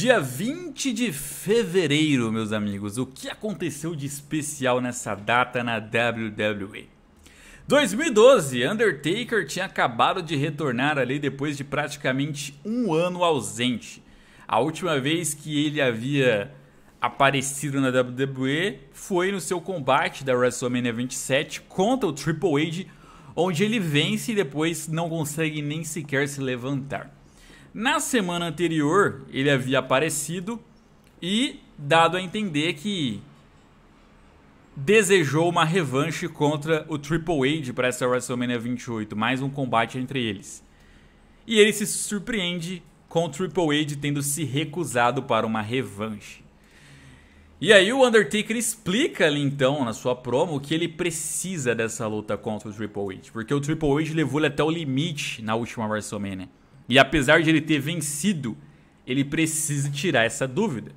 Dia 20 de fevereiro, meus amigos, o que aconteceu de especial nessa data na WWE? 2012, Undertaker tinha acabado de retornar ali depois de praticamente um ano ausente. A última vez que ele havia aparecido na WWE foi no seu combate da WrestleMania 27 contra o Triple H, onde ele vence e depois não consegue nem sequer se levantar. Na semana anterior, ele havia aparecido e dado a entender que desejou uma revanche contra o Triple H para essa WrestleMania 28, mais um combate entre eles. E ele se surpreende com o Triple H tendo se recusado para uma revanche. E aí o Undertaker explica ali então na sua promo que ele precisa dessa luta contra o Triple H, porque o Triple H levou ele até o limite na última WrestleMania. E apesar de ele ter vencido, ele precisa tirar essa dúvida.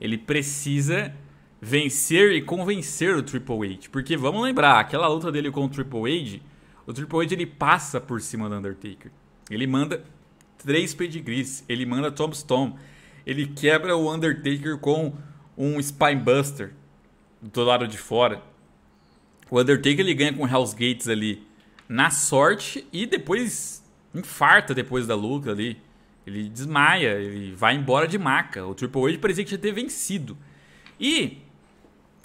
Ele precisa vencer e convencer o Triple H. Porque vamos lembrar, aquela luta dele com o Triple H, o Triple H ele passa por cima do Undertaker. Ele manda três pedigrees, ele manda Tombstone, ele quebra o Undertaker com um Spinebuster do lado de fora. O Undertaker ele ganha com Hell's Gates ali na sorte e depois infarta depois da luta ali. Ele desmaia, ele vai embora de maca. O Triple H parecia que tinha ter vencido. E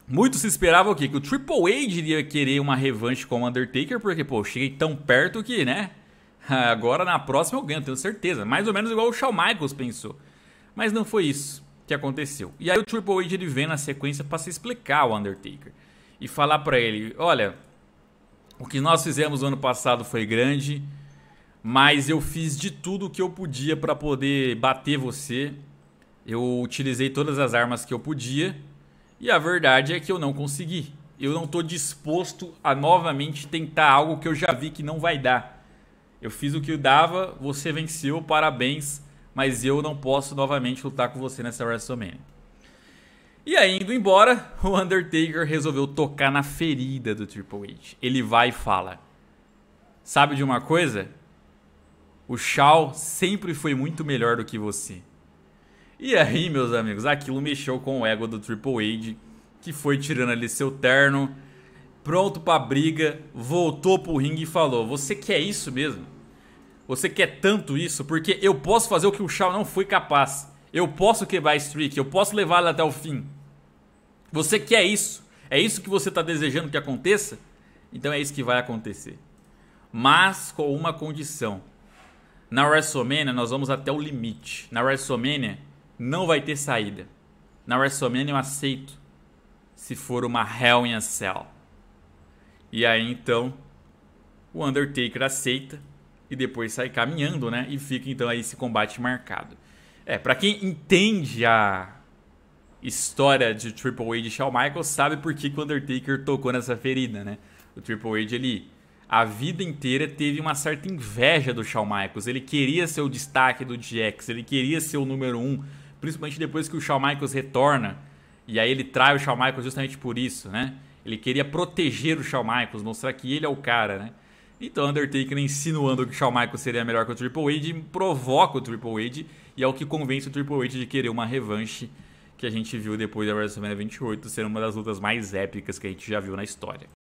muito se esperava o quê? Que o Triple H iria querer uma revanche com o Undertaker, porque, pô, cheguei tão perto que, né? Agora na próxima eu ganho, tenho certeza. Mais ou menos igual o Shawn Michaels pensou. Mas não foi isso que aconteceu. E aí o Triple H ele vem na sequência para se explicar o Undertaker e falar para ele: "Olha, o que nós fizemos no ano passado foi grande, mas eu fiz de tudo que eu podia para poder bater você. Eu utilizei todas as armas que eu podia. E a verdade é que eu não consegui. Eu não estou disposto a novamente tentar algo que eu já vi que não vai dar. Eu fiz o que dava, você venceu, parabéns. Mas eu não posso novamente lutar com você nessa WrestleMania. E aí, indo embora, o Undertaker resolveu tocar na ferida do Triple H. Ele vai e fala: Sabe de uma coisa? O Shao sempre foi muito melhor do que você. E aí, meus amigos, aquilo mexeu com o ego do Triple H, que foi tirando ali seu terno, pronto pra briga, voltou pro ringue e falou: Você quer isso mesmo? Você quer tanto isso? Porque eu posso fazer o que o Shao não foi capaz. Eu posso quebrar a streak, eu posso levá-la até o fim. Você quer isso? É isso que você está desejando que aconteça? Então é isso que vai acontecer. Mas com uma condição na WrestleMania, nós vamos até o limite. Na WrestleMania, não vai ter saída. Na WrestleMania, eu aceito se for uma Hell in a Cell. E aí, então, o Undertaker aceita e depois sai caminhando, né? E fica, então, aí esse combate marcado. É, para quem entende a história de Triple H e Shawn Michaels, sabe por que, que o Undertaker tocou nessa ferida, né? O Triple H, ele a vida inteira teve uma certa inveja do Shawn Michaels. Ele queria ser o destaque do DX, ele queria ser o número um, principalmente depois que o Shawn Michaels retorna. E aí ele trai o Shawn Michaels justamente por isso, né? Ele queria proteger o Shawn Michaels, mostrar que ele é o cara, né? Então Undertaker insinuando que o Shawn Michaels seria melhor que o Triple H provoca o Triple H e é o que convence o Triple H de querer uma revanche que a gente viu depois da WrestleMania 28 ser uma das lutas mais épicas que a gente já viu na história.